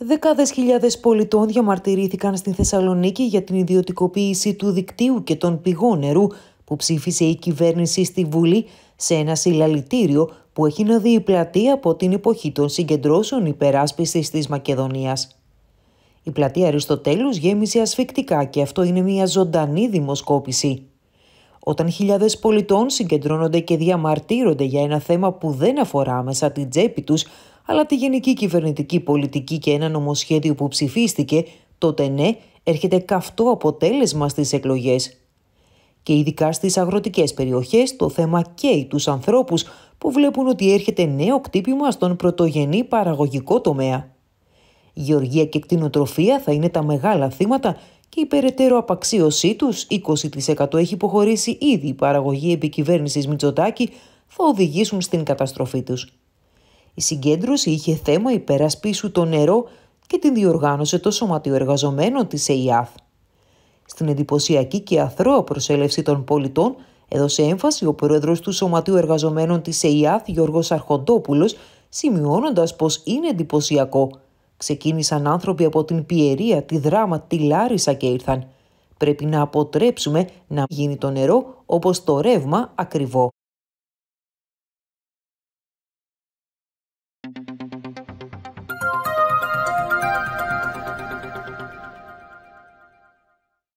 Δεκάδες χιλιάδες πολιτών διαμαρτυρήθηκαν στην Θεσσαλονίκη για την ιδιωτικοποίηση του δικτύου και των πηγών νερού που ψήφισε η κυβέρνηση στη Βουλή σε ένα συλλαλητήριο που έχει να δει η πλατεία από την εποχή των συγκεντρώσεων υπεράσπισης της Μακεδονίας. Η πλατεία Αριστοτέλους γέμισε ασφικτικά και αυτό είναι μια ζωντανή δημοσκόπηση. Όταν χιλιάδες πολιτών συγκεντρώνονται και διαμαρτύρονται για ένα θέμα που δεν αφορά άμεσα την τσέπη τους αλλά τη γενική κυβερνητική πολιτική και ένα νομοσχέδιο που ψηφίστηκε, τότε ναι, έρχεται καυτό αποτέλεσμα στις εκλογές. Και ειδικά στις αγροτικές περιοχές το θέμα καίει τους ανθρώπους που βλέπουν ότι έρχεται νέο κτύπημα στον πρωτογενή παραγωγικό τομέα. Γεωργία και κτηνοτροφία θα είναι τα μεγάλα θύματα και η περαιτέρω απαξίωσή τους, 20% έχει υποχωρήσει ήδη η παραγωγή επικυβέρνησης Μητσοτάκη, θα οδηγήσουν στην καταστροφή τους. Η συγκέντρωση είχε θέμα υπερασπίσου το νερό και την διοργάνωσε το Σωματείο Εργαζομένων της ΕΙΑΘ. Στην εντυπωσιακή και αθρώα προσέλευση των πολιτών έδωσε έμφαση ο πρόεδρος του Σωματείου Εργαζομένων της ΕΙΑΘ Γιώργος Αρχοντόπουλος σημειώνοντας πως είναι εντυπωσιακό. Ξεκίνησαν άνθρωποι από την Πιερία, τη Δράμα, τη Λάρισα και ήρθαν. Πρέπει να αποτρέψουμε να γίνει το νερό όπως το ρεύμα ακριβό.